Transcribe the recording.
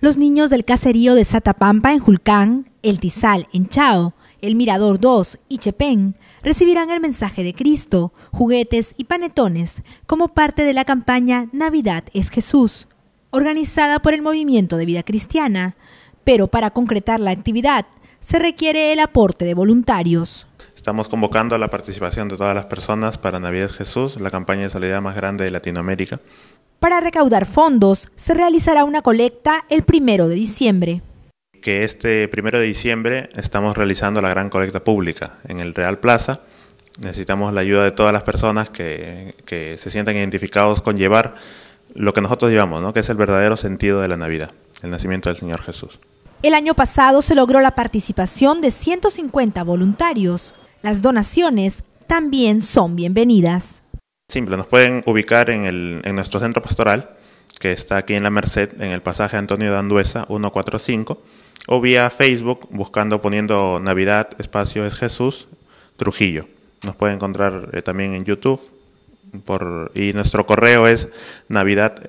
Los niños del caserío de Satapampa en Julcán, El Tizal en Chao, El Mirador 2 y Chepén recibirán el mensaje de Cristo, juguetes y panetones como parte de la campaña Navidad es Jesús, organizada por el Movimiento de Vida Cristiana. Pero para concretar la actividad se requiere el aporte de voluntarios. Estamos convocando a la participación de todas las personas para Navidad es Jesús, la campaña de salida más grande de Latinoamérica. Para recaudar fondos, se realizará una colecta el primero de diciembre. Que este primero de diciembre estamos realizando la gran colecta pública en el Real Plaza. Necesitamos la ayuda de todas las personas que, se sientan identificados con llevar lo que nosotros llevamos, ¿no? que es el verdadero sentido de la Navidad, el nacimiento del Señor Jesús. El año pasado se logró la participación de 150 voluntarios. Las donaciones también son bienvenidas. Simple, nos pueden ubicar en, el, en nuestro centro pastoral, que está aquí en la Merced, en el pasaje Antonio de Anduesa, 145, o vía Facebook buscando, poniendo Navidad, espacio es Jesús, Trujillo. Nos pueden encontrar eh, también en YouTube. Por, y nuestro correo es navidad